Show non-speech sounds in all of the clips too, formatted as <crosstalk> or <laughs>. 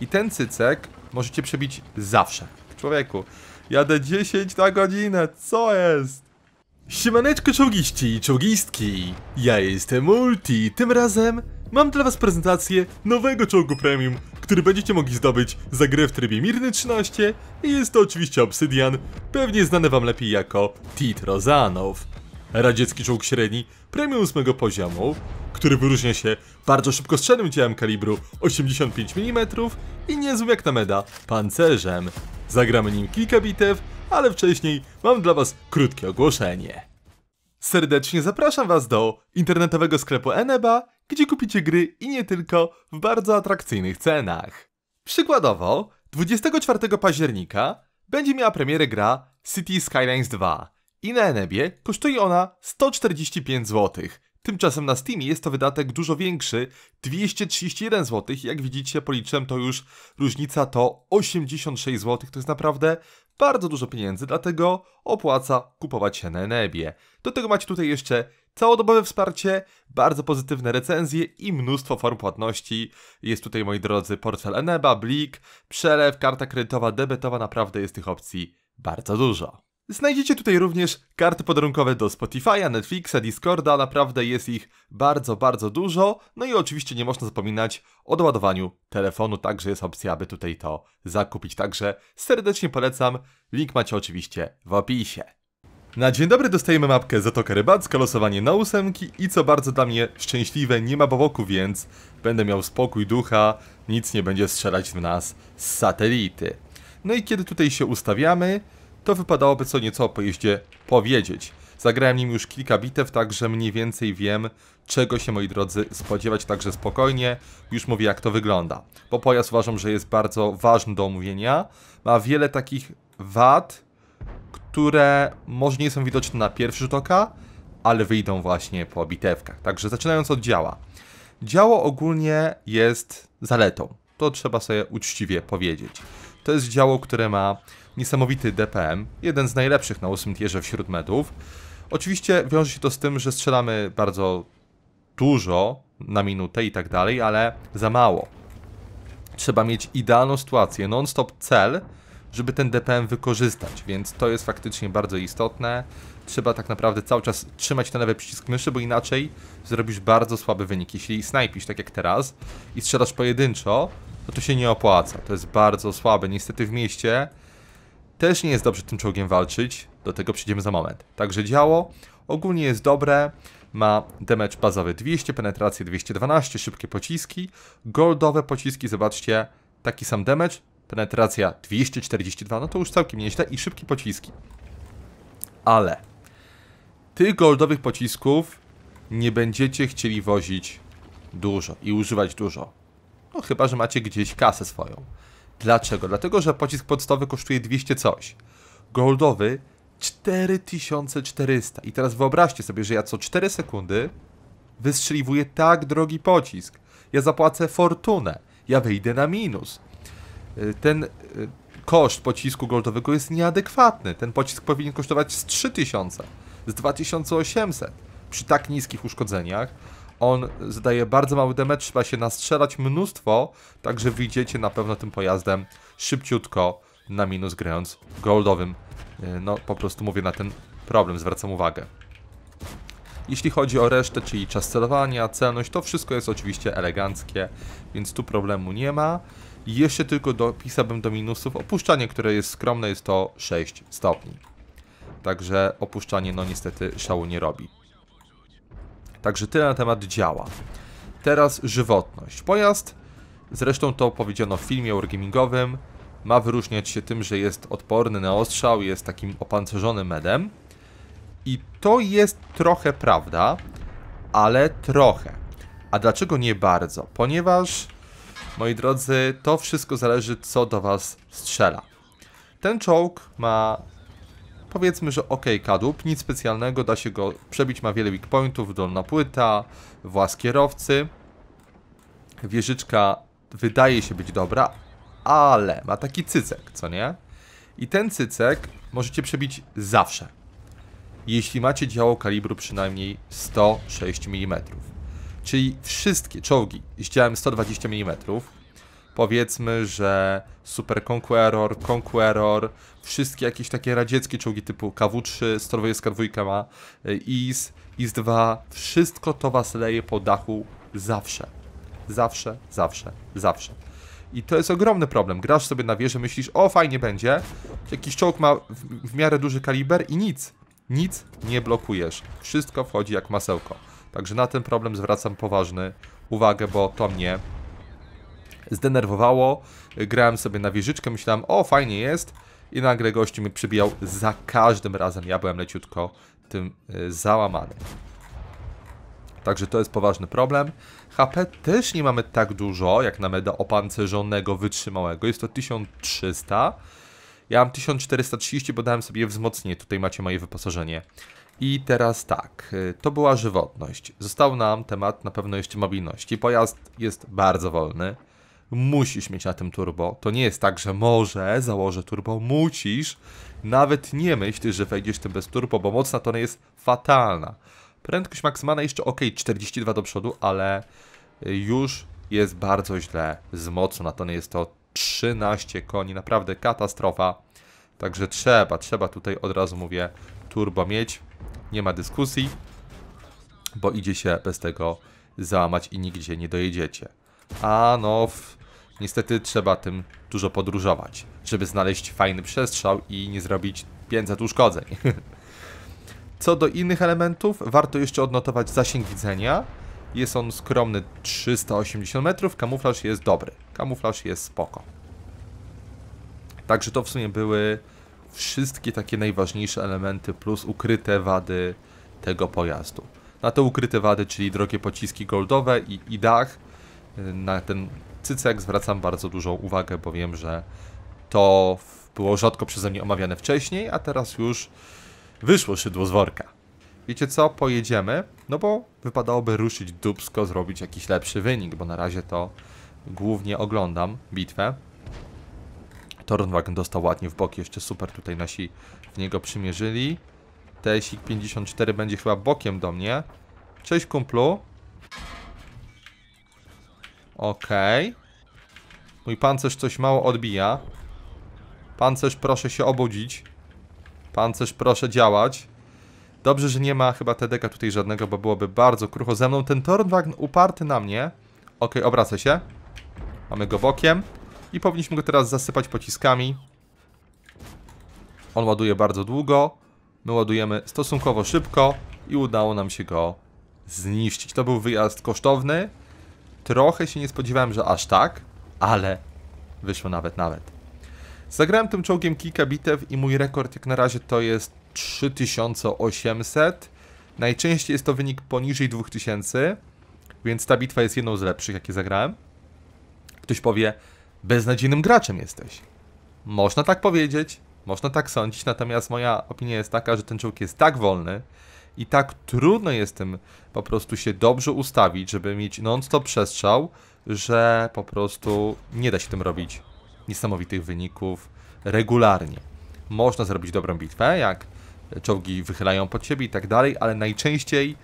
I ten cycek możecie przebić zawsze. Człowieku, jadę 10 na godzinę, co jest? Siemaneczko czołgiści i czołgistki, ja jestem Multi, tym razem mam dla was prezentację nowego czołgu premium, który będziecie mogli zdobyć za grę w trybie Mirny 13 i jest to oczywiście Obsydian, pewnie znany wam lepiej jako Tit Rozanow radziecki czołg średni premium 8 poziomu, który wyróżnia się bardzo szybkostrzelnym działem kalibru 85 mm i niezłym jak na meda pancerzem. Zagramy nim kilka bitew, ale wcześniej mam dla Was krótkie ogłoszenie. Serdecznie zapraszam Was do internetowego sklepu Eneba, gdzie kupicie gry i nie tylko w bardzo atrakcyjnych cenach. Przykładowo 24 października będzie miała premierę gra City Skylines 2, i na Enebie e kosztuje ona 145 zł. Tymczasem na Steamie jest to wydatek dużo większy, 231 zł. Jak widzicie, policzyłem to już, różnica to 86 zł. To jest naprawdę bardzo dużo pieniędzy, dlatego opłaca kupować się na Enebie. E. Do tego macie tutaj jeszcze całodobowe wsparcie, bardzo pozytywne recenzje i mnóstwo form płatności. Jest tutaj, moi drodzy, portfel Eneba, Blik, przelew, karta kredytowa, debetowa, naprawdę jest tych opcji bardzo dużo. Znajdziecie tutaj również karty podarunkowe do Spotify'a, Netflixa, Discorda, naprawdę jest ich bardzo, bardzo dużo. No i oczywiście nie można zapominać o doładowaniu telefonu, także jest opcja, aby tutaj to zakupić. Także serdecznie polecam, link macie oczywiście w opisie. Na dzień dobry dostajemy mapkę Zatoka Rybacka, losowanie na ósemki i co bardzo dla mnie szczęśliwe, nie ma boboku, więc będę miał spokój ducha, nic nie będzie strzelać w nas z satelity. No i kiedy tutaj się ustawiamy, to wypadałoby co nieco o pojeździe powiedzieć. Zagrałem nim już kilka bitew, także mniej więcej wiem, czego się moi drodzy spodziewać, także spokojnie już mówię jak to wygląda. Bo pojazd uważam, że jest bardzo ważny do omówienia. Ma wiele takich wad, które może nie są widoczne na pierwszy rzut oka, ale wyjdą właśnie po bitewkach. Także zaczynając od działa. Działo ogólnie jest zaletą. To trzeba sobie uczciwie powiedzieć. To jest działo, które ma niesamowity DPM, jeden z najlepszych na 8 tierze wśród medów. Oczywiście wiąże się to z tym, że strzelamy bardzo dużo na minutę i tak dalej, ale za mało. Trzeba mieć idealną sytuację, non-stop cel, żeby ten DPM wykorzystać, więc to jest faktycznie bardzo istotne. Trzeba tak naprawdę cały czas trzymać ten lewy przycisk myszy, bo inaczej zrobisz bardzo słaby wynik. Jeśli snajpisz, tak jak teraz, i strzelasz pojedynczo, to to się nie opłaca. To jest bardzo słabe. Niestety w mieście też nie jest dobrze tym czołgiem walczyć, do tego przyjdziemy za moment. Także działo ogólnie jest dobre, ma damage bazowy 200, penetrację 212, szybkie pociski, goldowe pociski, zobaczcie, taki sam damage, penetracja 242, no to już całkiem nieźle i szybkie pociski. Ale tych goldowych pocisków nie będziecie chcieli wozić dużo i używać dużo. No chyba, że macie gdzieś kasę swoją. Dlaczego? Dlatego, że pocisk podstawowy kosztuje 200 coś. Goldowy 4400. I teraz wyobraźcie sobie, że ja co 4 sekundy wystrzeliwuję tak drogi pocisk. Ja zapłacę fortunę. Ja wyjdę na minus. Y, ten y, koszt pocisku goldowego jest nieadekwatny. Ten pocisk powinien kosztować z 3000, z 2800 przy tak niskich uszkodzeniach. On zdaje bardzo mały damage, trzeba się nastrzelać mnóstwo, także wyjdziecie na pewno tym pojazdem szybciutko na minus grając goldowym. E, no po prostu mówię na ten problem, zwracam uwagę. Jeśli chodzi o resztę, czyli czas celowania, celność, to wszystko jest oczywiście eleganckie, więc tu problemu nie ma. Jeszcze tylko dopisałbym do minusów opuszczanie, które jest skromne, jest to 6 stopni. Także opuszczanie no niestety szału nie robi. Także tyle na temat działa. Teraz żywotność. Pojazd, zresztą to powiedziano w filmie wargamingowym, ma wyróżniać się tym, że jest odporny na ostrzał, jest takim opancerzonym medem. I to jest trochę prawda, ale trochę. A dlaczego nie bardzo? Ponieważ, moi drodzy, to wszystko zależy co do Was strzela. Ten czołg ma Powiedzmy, że ok, kadłub, nic specjalnego, da się go przebić, ma wiele weak pointów, dolna płyta, włas kierowcy. Wieżyczka wydaje się być dobra, ale ma taki cycek, co nie? I ten cycek możecie przebić zawsze, jeśli macie działo kalibru przynajmniej 106 mm. Czyli wszystkie czołgi z działem 120 mm, powiedzmy, że Super Conqueror, Conqueror, wszystkie jakieś takie radzieckie czołgi typu KW-3, Storwojewska 2 ma, y, IS, IS-2, wszystko to was leje po dachu zawsze. Zawsze, zawsze, zawsze. I to jest ogromny problem. Grasz sobie na wieżę, myślisz, o fajnie będzie, jakiś czołg ma w, w miarę duży kaliber i nic, nic nie blokujesz. Wszystko wchodzi jak masełko. Także na ten problem zwracam poważny uwagę, bo to mnie zdenerwowało. Grałem sobie na wieżyczkę, myślałem, o fajnie jest. I nagle gościu mi przybijał za każdym razem. Ja byłem leciutko tym y, załamany. Także to jest poważny problem. HP też nie mamy tak dużo, jak na meda opancerzonego, wytrzymałego. Jest to 1300. Ja mam 1430, bo dałem sobie wzmocnienie. Tutaj macie moje wyposażenie. I teraz tak, y, to była żywotność. Został nam temat na pewno jeszcze mobilności. Pojazd jest bardzo wolny musisz mieć na tym turbo. To nie jest tak, że może założę turbo, musisz. Nawet nie myśl, że wejdziesz tym bez turbo, bo mocna to jest fatalna. Prędkość maksymalna jeszcze ok, 42 do przodu, ale y, już jest bardzo źle z mocą. Na to nie jest to 13 koni, naprawdę katastrofa. Także trzeba, trzeba tutaj od razu mówię turbo mieć. Nie ma dyskusji, bo idzie się bez tego załamać i nigdzie nie dojedziecie. A no, Niestety trzeba tym dużo podróżować, żeby znaleźć fajny przestrzał i nie zrobić 500 uszkodzeń. <laughs> Co do innych elementów, warto jeszcze odnotować zasięg widzenia. Jest on skromny 380 metrów, kamuflaż jest dobry. Kamuflaż jest spoko. Także to w sumie były wszystkie takie najważniejsze elementy plus ukryte wady tego pojazdu. Na te ukryte wady, czyli drogie pociski goldowe i, i dach, na ten cycek zwracam bardzo dużą uwagę, bo wiem, że to było rzadko przeze mnie omawiane wcześniej, a teraz już wyszło szydło z worka. Wiecie co, pojedziemy, no bo wypadałoby ruszyć dubsko, zrobić jakiś lepszy wynik, bo na razie to głównie oglądam bitwę. Tornwagen dostał ładnie w boki, jeszcze super tutaj nasi w niego przymierzyli. TSIK 54 będzie chyba bokiem do mnie. Cześć kumplu, Okej. Okay. Mój pancerz coś mało odbija. Pancerz proszę się obudzić. Pancerz proszę działać. Dobrze, że nie ma chyba TDK tutaj żadnego, bo byłoby bardzo krucho ze mną. Ten Tornwagn uparty na mnie. Ok, obracę się. Mamy go bokiem. I powinniśmy go teraz zasypać pociskami. On ładuje bardzo długo. My ładujemy stosunkowo szybko. I udało nam się go zniszczyć. To był wyjazd kosztowny. Trochę się nie spodziewałem, że aż tak, ale wyszło nawet, nawet. Zagrałem tym czołgiem kilka bitew i mój rekord jak na razie to jest 3800. Najczęściej jest to wynik poniżej 2000, więc ta bitwa jest jedną z lepszych, jakie zagrałem. Ktoś powie, beznadziejnym graczem jesteś. Można tak powiedzieć, można tak sądzić, natomiast moja opinia jest taka, że ten czołg jest tak wolny, i tak trudno jest tym po prostu się dobrze ustawić, żeby mieć non-stop przestrzał, że po prostu nie da się tym robić niesamowitych wyników regularnie. Można zrobić dobrą bitwę, jak czołgi wychylają pod siebie i tak dalej, ale najczęściej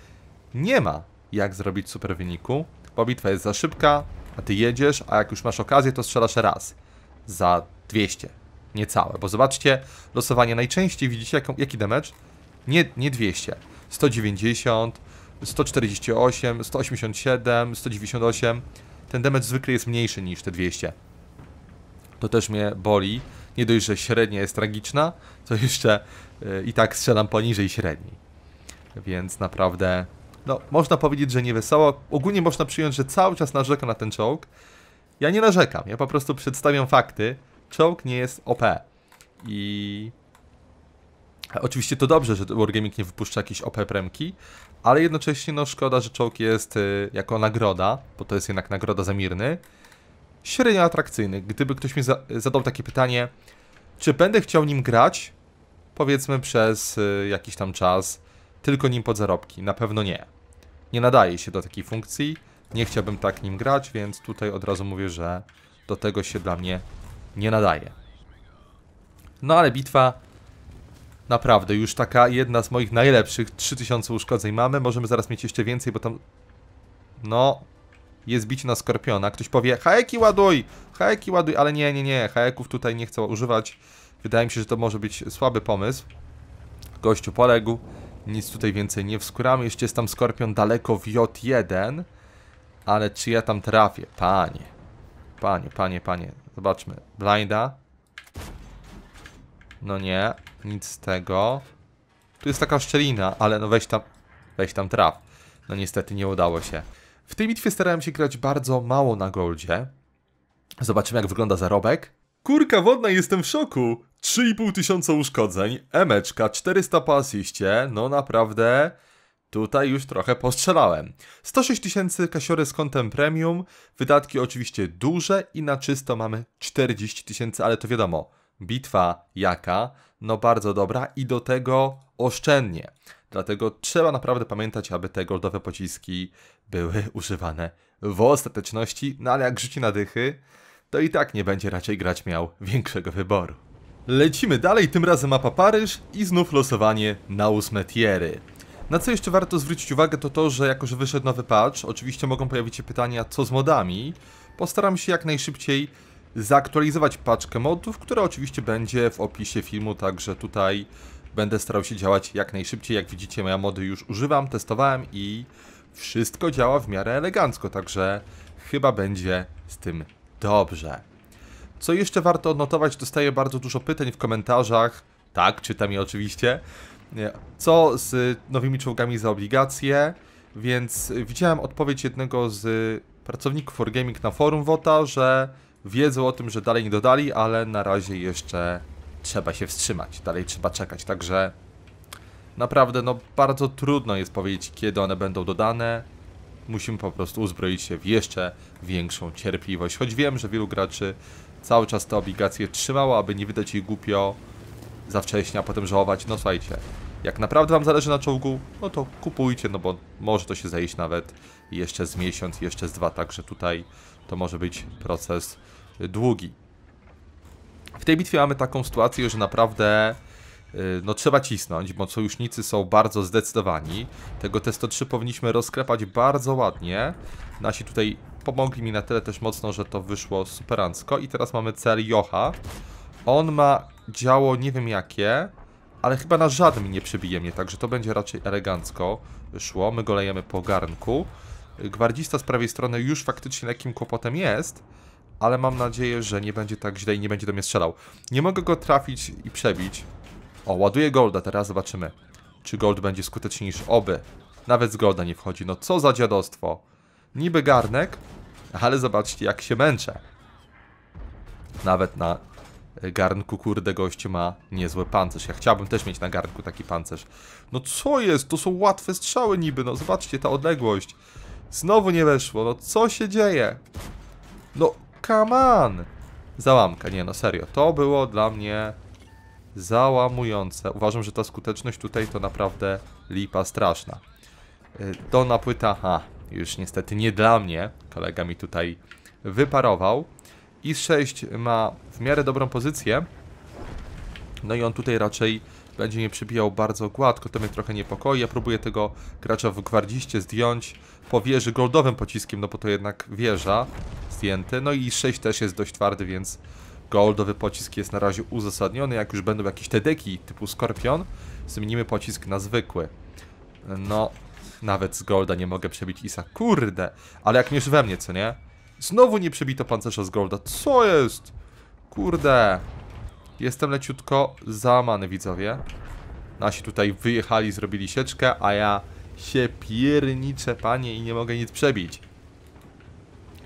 nie ma jak zrobić super wyniku, bo bitwa jest za szybka, a ty jedziesz, a jak już masz okazję, to strzelasz raz za 200, niecałe, bo zobaczcie, losowanie najczęściej widzicie jaką, jaki damage? Nie, nie 200, 190, 148, 187, 198. Ten damage zwykle jest mniejszy niż te 200. To też mnie boli. Nie dość, że średnia jest tragiczna, to jeszcze yy, i tak strzelam poniżej średniej. Więc naprawdę, no, można powiedzieć, że nie wesoło. Ogólnie można przyjąć, że cały czas narzeka na ten czołg. Ja nie narzekam, ja po prostu przedstawiam fakty. Czołg nie jest OP. I Oczywiście to dobrze, że Wargaming nie wypuszcza jakiejś OP-premki, ale jednocześnie no szkoda, że czołg jest y, jako nagroda, bo to jest jednak nagroda za Mirny, średnio atrakcyjny. Gdyby ktoś mi za zadał takie pytanie, czy będę chciał nim grać, powiedzmy przez y, jakiś tam czas, tylko nim pod zarobki? Na pewno nie. Nie nadaje się do takiej funkcji, nie chciałbym tak nim grać, więc tutaj od razu mówię, że do tego się dla mnie nie nadaje. No ale bitwa Naprawdę, już taka jedna z moich najlepszych. 3000 uszkodzeń mamy, możemy zaraz mieć jeszcze więcej, bo tam... No... Jest bicie na Skorpiona. Ktoś powie, haeki ładuj! Haeki ładuj, ale nie, nie, nie. Haeków tutaj nie chcę używać. Wydaje mi się, że to może być słaby pomysł. Gościu poległ. Nic tutaj więcej nie wskuramy. Jeszcze jest tam Skorpion daleko w J1. Ale czy ja tam trafię? Panie. Panie, panie, panie. Zobaczmy. Blinda. No nie. Nic z tego. Tu jest taka szczelina, ale no weź tam, weź tam traf. No niestety nie udało się. W tej bitwie starałem się grać bardzo mało na goldzie. Zobaczymy jak wygląda zarobek. Kurka wodna, jestem w szoku! 3,5 tysiąca uszkodzeń, emeczka, 400 po no naprawdę... Tutaj już trochę postrzelałem. 106 tysięcy kasiory z kontem premium, wydatki oczywiście duże i na czysto mamy 40 tysięcy, ale to wiadomo, bitwa jaka, no bardzo dobra i do tego oszczędnie. Dlatego trzeba naprawdę pamiętać, aby te goldowe pociski były <laughs> używane w ostateczności, no ale jak rzuci na dychy, to i tak nie będzie raczej grać miał większego wyboru. Lecimy dalej, tym razem mapa Paryż i znów losowanie na ósme tiery. Na co jeszcze warto zwrócić uwagę to to, że jako że wyszedł nowy patch, oczywiście mogą pojawić się pytania co z modami. Postaram się jak najszybciej zaktualizować paczkę modów, która oczywiście będzie w opisie filmu, także tutaj będę starał się działać jak najszybciej. Jak widzicie, moja mody już używam, testowałem i wszystko działa w miarę elegancko, także chyba będzie z tym dobrze. Co jeszcze warto odnotować, dostaję bardzo dużo pytań w komentarzach, tak, czytam je oczywiście, co z nowymi czołgami za obligacje, więc widziałem odpowiedź jednego z pracowników Wargaming na forum WOTA, że wiedzą o tym, że dalej nie dodali, ale na razie jeszcze trzeba się wstrzymać, dalej trzeba czekać, także naprawdę no bardzo trudno jest powiedzieć kiedy one będą dodane. Musimy po prostu uzbroić się w jeszcze większą cierpliwość, choć wiem, że wielu graczy cały czas te obligacje trzymało, aby nie wydać ich głupio za wcześnie, a potem żałować. No słuchajcie, jak naprawdę Wam zależy na czołgu, no to kupujcie, no bo może to się zejść nawet jeszcze z miesiąc, jeszcze z dwa, także tutaj to może być proces długi. W tej bitwie mamy taką sytuację, że naprawdę y, no trzeba cisnąć, bo sojusznicy są bardzo zdecydowani. Tego testo trzy powinniśmy rozkrepać bardzo ładnie. Nasi tutaj pomogli mi na tyle też mocno, że to wyszło superancko. I teraz mamy cel Jocha. On ma działo nie wiem jakie, ale chyba na żadnym nie przebije mnie, także to będzie raczej elegancko szło. My go lejemy po garnku. Gwardzista z prawej strony już faktycznie jakim kłopotem jest, ale mam nadzieję, że nie będzie tak źle i nie będzie do mnie strzelał. Nie mogę go trafić i przebić. O, ładuję Golda, teraz zobaczymy. Czy Gold będzie skuteczniejszy? Oby. Nawet z Golda nie wchodzi. No co za dziadostwo. Niby garnek, ale zobaczcie jak się męczę. Nawet na e, garnku, kurde, goście ma niezły pancerz. Ja chciałbym też mieć na garnku taki pancerz. No co jest? To są łatwe strzały niby. No zobaczcie, ta odległość. Znowu nie weszło. No co się dzieje? No come on! Załamka, nie no serio, to było dla mnie załamujące. Uważam, że ta skuteczność tutaj to naprawdę lipa straszna. Dona y, płyta, ha, już niestety nie dla mnie, kolega mi tutaj wyparował. I 6 ma w miarę dobrą pozycję, no i on tutaj raczej będzie mnie przybijał bardzo gładko, to mnie trochę niepokoi. Ja próbuję tego gracza w gwardziście zdjąć po wieży goldowym pociskiem, no bo to jednak wieża. No i 6 też jest dość twardy, więc goldowy pocisk jest na razie uzasadniony. Jak już będą jakieś te deki typu Skorpion, zmienimy pocisk na zwykły. No, nawet z golda nie mogę przebić Isa. Kurde, ale jak mierz we mnie, co nie? Znowu nie przebito pancerza z golda. Co jest? Kurde. Jestem leciutko zamany, widzowie. Nasi tutaj wyjechali, zrobili sieczkę, a ja się pierniczę, panie, i nie mogę nic przebić.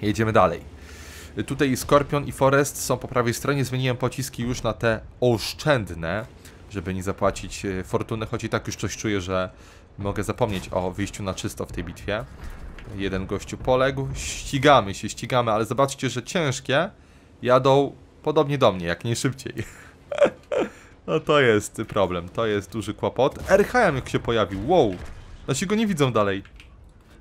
Jedziemy dalej. Tutaj Skorpion i Forest są po prawej stronie. Zmieniłem pociski już na te oszczędne, żeby nie zapłacić e, fortuny, choć i tak już coś czuję, że mogę zapomnieć o wyjściu na czysto w tej bitwie. Jeden gościu poległ. Ścigamy się, ścigamy, ale zobaczcie, że ciężkie jadą podobnie do mnie, jak nie szybciej. <laughs> no to jest problem, to jest duży kłopot. RHM jak się pojawił, wow! się go nie widzą dalej.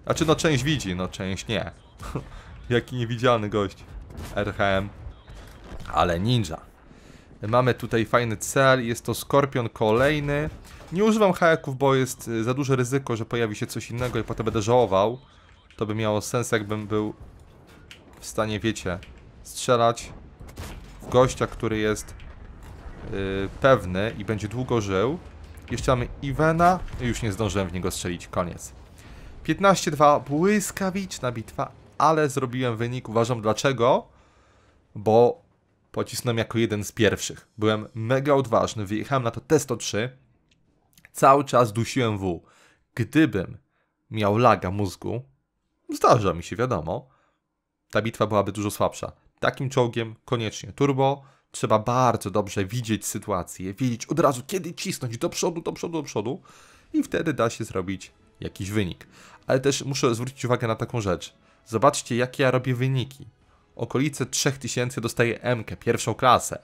Znaczy, no część widzi, no część nie. <laughs> Jaki niewidzialny gość. RHM. Ale ninja. Mamy tutaj fajny cel, jest to skorpion kolejny. Nie używam hajaków, bo jest y, za duże ryzyko, że pojawi się coś innego i potem będę żałował. To by miało sens, jakbym był w stanie, wiecie, strzelać w gościa, który jest yy, pewny i będzie długo żył. Jeszcze mamy Iwena, Już nie zdążyłem w niego strzelić. Koniec. 15-2. Błyskawiczna bitwa ale zrobiłem wynik, uważam dlaczego, bo pocisnąłem jako jeden z pierwszych. Byłem mega odważny, wyjechałem na to testo 3. cały czas dusiłem W. Gdybym miał laga mózgu, zdarza mi się, wiadomo, ta bitwa byłaby dużo słabsza. Takim czołgiem koniecznie turbo, trzeba bardzo dobrze widzieć sytuację, wiedzieć od razu kiedy cisnąć do przodu, do przodu, do przodu i wtedy da się zrobić jakiś wynik. Ale też muszę zwrócić uwagę na taką rzecz. Zobaczcie, jakie ja robię wyniki. Okolice 3000 dostaje M, pierwszą klasę.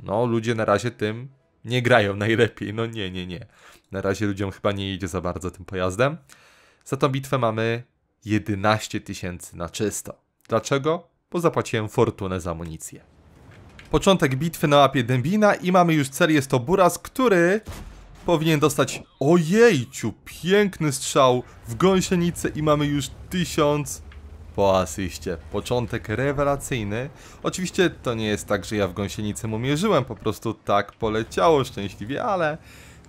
No, ludzie na razie tym nie grają <laughs> najlepiej. No nie, nie, nie. Na razie ludziom chyba nie idzie za bardzo tym pojazdem. Za tą bitwę mamy 11 tysięcy na czysto. Dlaczego? Bo zapłaciłem fortunę za amunicję. Początek bitwy na łapie Dębina i mamy już cel, jest to Buras, który powinien dostać, ojejciu, piękny strzał w gąsienicę i mamy już tysiąc po asyście. Początek rewelacyjny. Oczywiście to nie jest tak, że ja w gąsienicę mu mierzyłem, po prostu tak poleciało szczęśliwie, ale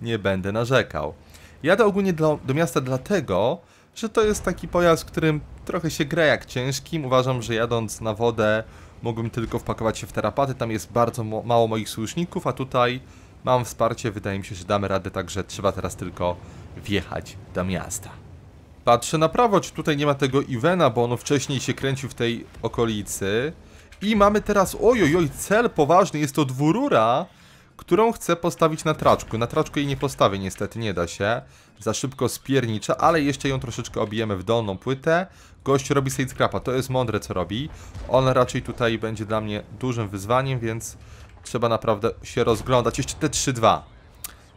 nie będę narzekał. Jadę ogólnie do, do miasta dlatego, że to jest taki pojazd, którym trochę się gra jak ciężkim. Uważam, że jadąc na wodę mogłem tylko wpakować się w terapaty, tam jest bardzo mało moich słuszników, a tutaj Mam wsparcie, wydaje mi się, że damy radę, także trzeba teraz tylko wjechać do miasta. Patrzę na prawo, czy tutaj nie ma tego Iwena, bo on wcześniej się kręcił w tej okolicy. I mamy teraz, ojojoj, cel poważny, jest to dwurura, którą chcę postawić na traczku. Na traczku jej nie postawię niestety, nie da się. Za szybko spiernicza, ale jeszcze ją troszeczkę obijemy w dolną płytę. Gość robi sidescrapa, to jest mądre co robi. On raczej tutaj będzie dla mnie dużym wyzwaniem, więc trzeba naprawdę się rozglądać. Jeszcze te 3-2.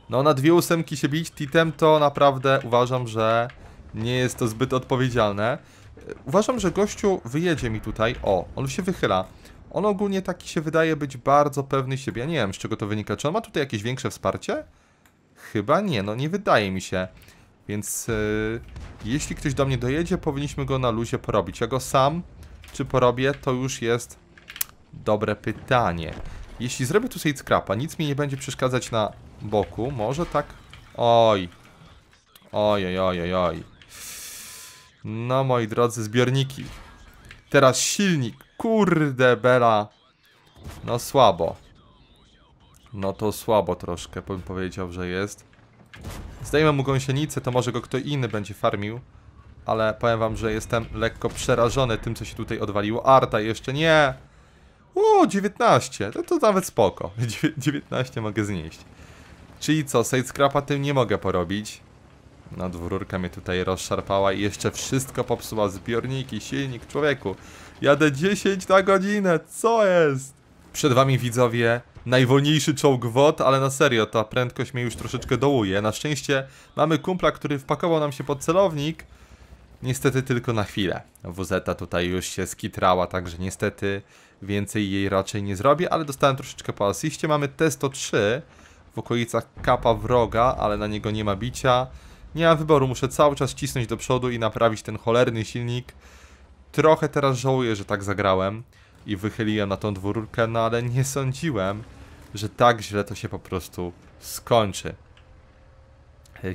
No na dwie ósemki się bić titem to naprawdę uważam, że nie jest to zbyt odpowiedzialne. Uważam, że gościu wyjedzie mi tutaj. O, on się wychyla. On ogólnie taki się wydaje być bardzo pewny siebie. Ja nie wiem, z czego to wynika. Czy on ma tutaj jakieś większe wsparcie? Chyba nie, no nie wydaje mi się. Więc yy, jeśli ktoś do mnie dojedzie, powinniśmy go na luzie porobić. Ja go sam czy porobię, to już jest dobre pytanie. Jeśli zrobię tu sobie Scrapa, nic mi nie będzie przeszkadzać na boku. Może tak? Oj. Oj, oj, oj, oj. No, moi drodzy, zbiorniki. Teraz silnik. Kurde, bela. No, słabo. No to słabo troszkę, bym powiedział, że jest. Zdejmę mu gąsienicę, to może go kto inny będzie farmił. Ale powiem wam, że jestem lekko przerażony tym, co się tutaj odwaliło. Arta jeszcze nie! O, 19. No to nawet spoko. 19 <laughs> mogę znieść. Czyli co, sidescrapa tym nie mogę porobić. No dwururka mnie tutaj rozszarpała i jeszcze wszystko popsuła. Zbiorniki, silnik, człowieku. Jadę 10 na godzinę, co jest? Przed wami widzowie najwolniejszy czołg WOD, ale na serio, ta prędkość mnie już troszeczkę dołuje. Na szczęście mamy kumpla, który wpakował nam się pod celownik. Niestety tylko na chwilę. WZ tutaj już się skitrała, także niestety więcej jej raczej nie zrobię, ale dostałem troszeczkę po asyście. Mamy testo 3 w okolicach kapa wroga, ale na niego nie ma bicia. Nie ma wyboru, muszę cały czas cisnąć do przodu i naprawić ten cholerny silnik. Trochę teraz żałuję, że tak zagrałem i wychyliłem na tą dwórkę, no ale nie sądziłem, że tak źle to się po prostu skończy.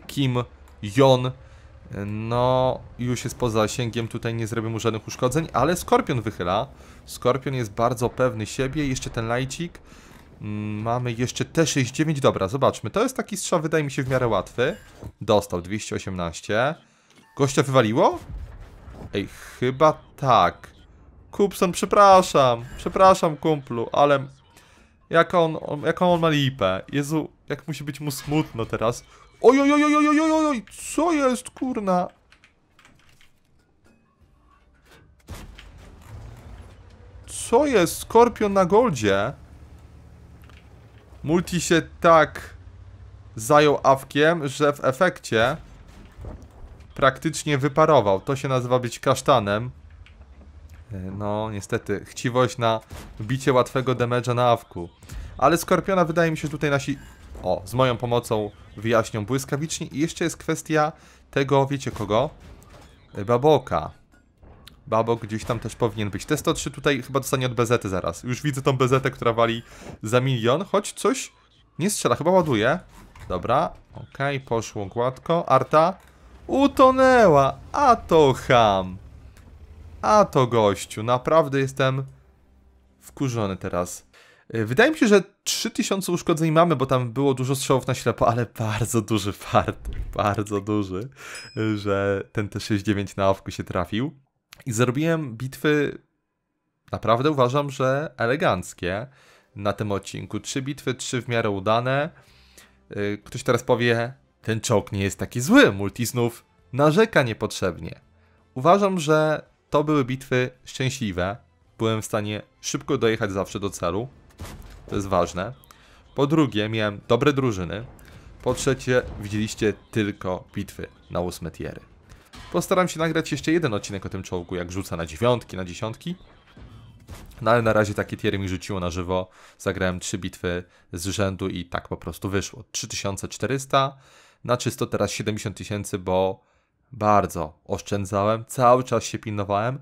Kim Jon no, już jest poza zasięgiem, tutaj nie zrobię mu żadnych uszkodzeń, ale Skorpion wychyla. Skorpion jest bardzo pewny siebie, jeszcze ten lajcik. Mm, mamy jeszcze T69, dobra, zobaczmy. To jest taki strzał, wydaje mi się, w miarę łatwy. Dostał 218. Gościa wywaliło? Ej, chyba tak. Kupson, przepraszam, przepraszam kumplu, ale jaką on, on, jaką on ma lipę. Jezu, jak musi być mu smutno teraz. Oj, oj, oj, oj, oj, oj, oj, co jest, kurna? Co jest? Skorpion na goldzie? Multi się tak zajął awkiem, że w efekcie praktycznie wyparował. To się nazywa być kasztanem. E, no, niestety, chciwość na bicie łatwego damage'a na awku. Ale Skorpiona wydaje mi się, że tutaj nasi o, z moją pomocą wyjaśnią błyskawicznie. I jeszcze jest kwestia tego, wiecie kogo? Baboka. Babok gdzieś tam też powinien być. Te 103 tutaj chyba dostanie od bezety zaraz. Już widzę tą bezetę, która wali za milion, choć coś nie strzela, chyba ładuje. Dobra, okej, okay, poszło gładko. Arta utonęła, a to ham. A to gościu, naprawdę jestem wkurzony teraz. E, wydaje mi się, że 3000 uszkodzeń mamy, bo tam było dużo strzałów na ślepo, ale bardzo duży fart, bardzo duży, że ten T69 na awku się trafił. I zrobiłem bitwy, naprawdę uważam, że eleganckie na tym odcinku. Trzy bitwy, trzy w miarę udane. E, ktoś teraz powie, ten czołg nie jest taki zły, multi znów narzeka niepotrzebnie. Uważam, że to były bitwy szczęśliwe. Byłem w stanie szybko dojechać zawsze do celu to jest ważne. Po drugie, miałem dobre drużyny. Po trzecie, widzieliście tylko bitwy na ósme tiery. Postaram się nagrać jeszcze jeden odcinek o tym czołgu, jak rzuca na dziewiątki, na dziesiątki. No ale na razie takie tiery mi rzuciło na żywo. Zagrałem trzy bitwy z rzędu i tak po prostu wyszło. 3400, na czysto teraz 70 tysięcy, bo bardzo oszczędzałem, cały czas się pilnowałem.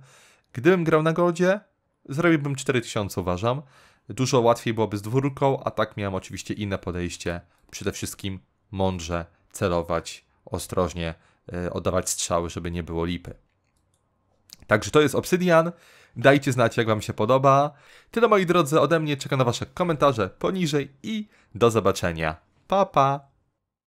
Gdybym grał na goldzie, zrobiłbym 4000 uważam. Dużo łatwiej byłoby z dwórką, a tak miałem oczywiście inne podejście. Przede wszystkim mądrze celować, ostrożnie e, oddawać strzały, żeby nie było lipy. Także to jest Obsydian. Dajcie znać, jak Wam się podoba. Tyle moi drodzy ode mnie, czekam na Wasze komentarze poniżej i do zobaczenia. Pa, pa!